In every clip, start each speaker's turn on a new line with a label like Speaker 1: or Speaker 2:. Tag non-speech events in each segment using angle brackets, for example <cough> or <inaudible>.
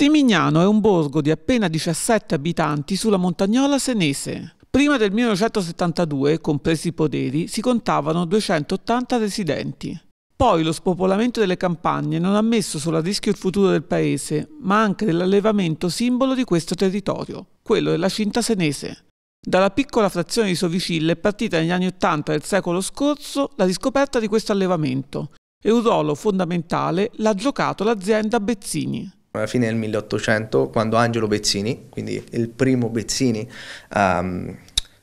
Speaker 1: Simignano è un borgo di appena 17 abitanti sulla montagnola senese. Prima del 1972, compresi i poderi, si contavano 280 residenti. Poi lo spopolamento delle campagne non ha messo solo a rischio il futuro del paese, ma anche dell'allevamento simbolo di questo territorio, quello della cinta senese. Dalla piccola frazione di Sovicille è partita negli anni Ottanta del secolo scorso la riscoperta di questo allevamento e un ruolo fondamentale l'ha giocato l'azienda Bezzini
Speaker 2: alla fine del 1800, quando Angelo Bezzini, quindi il primo Bezzini um,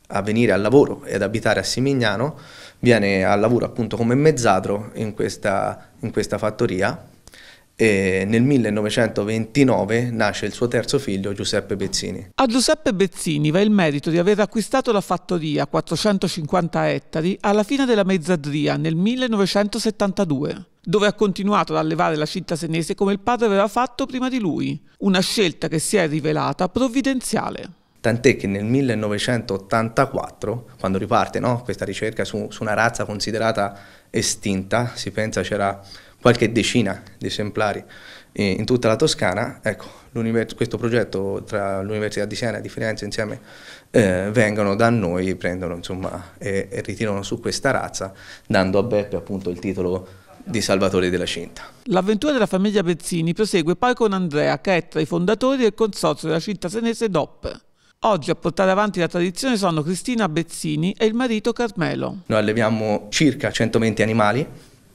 Speaker 2: a venire al lavoro e ad abitare a Simignano, viene al lavoro appunto come mezzadro in questa, in questa fattoria e nel 1929 nasce il suo terzo figlio Giuseppe Bezzini.
Speaker 1: A Giuseppe Bezzini va il merito di aver acquistato la fattoria 450 ettari alla fine della mezzadria nel 1972 dove ha continuato ad allevare la città senese come il padre aveva fatto prima di lui, una scelta che si è rivelata provvidenziale.
Speaker 2: Tant'è che nel 1984, quando riparte no, questa ricerca su, su una razza considerata estinta, si pensa c'era qualche decina di esemplari in tutta la Toscana, ecco, questo progetto tra l'Università di Siena e di Firenze insieme eh, vengono da noi, prendono insomma e, e ritirano su questa razza, dando a Beppe appunto il titolo di Salvatore della Cinta.
Speaker 1: L'avventura della famiglia Pezzini prosegue poi con Andrea, che è tra i fondatori del consorzio della cinta senese DOP. Oggi a portare avanti la tradizione sono Cristina Bezzini e il marito Carmelo.
Speaker 2: Noi alleviamo circa 120 animali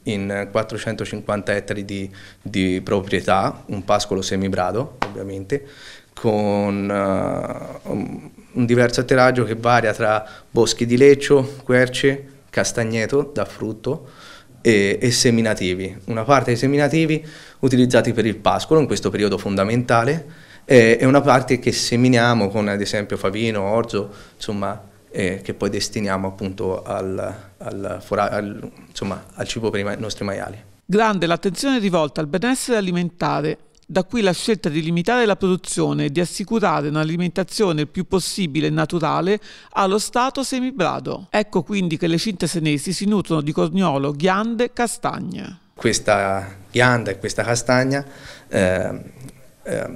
Speaker 2: in 450 ettari di, di proprietà, un pascolo semibrado ovviamente, con uh, un, diverso atterraggio che varia tra boschi di leccio, querce, castagneto da frutto e, e seminativi. Una parte dei seminativi utilizzati per il pascolo in questo periodo fondamentale e, una parte che seminiamo con ad esempio favino, orzo, insomma eh, che poi destiniamo appunto al, al, al, insomma, al cibo per i nostri maiali.
Speaker 1: Grande l'attenzione rivolta al benessere alimentare, da qui la scelta di limitare la produzione e di assicurare un'alimentazione il più possibile naturale allo stato semibrado. Ecco quindi che le cinte senesi si nutrono di corniolo, ghiande, castagne.
Speaker 2: Questa ghianda e questa castagna eh, eh,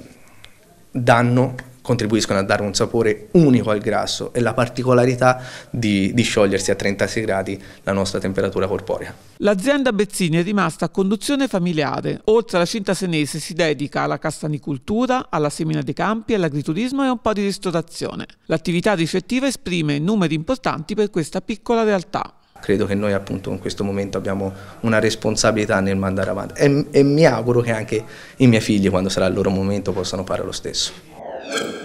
Speaker 2: danno contribuiscono a dare un sapore unico al grasso e la particolarità di, di sciogliersi a 36 gradi la nostra temperatura corporea.
Speaker 1: L'azienda Bezzini è rimasta a conduzione familiare. Oltre alla cinta senese si dedica alla castanicoltura, alla semina dei campi, all'agriturismo e un po' di ristorazione. L'attività ricettiva esprime numeri importanti per questa piccola realtà
Speaker 2: credo che noi appunto in questo momento abbiamo una responsabilità nel mandare avanti e, e mi auguro che anche i miei figli quando sarà il loro momento possano fare lo stesso. Yeah. <laughs>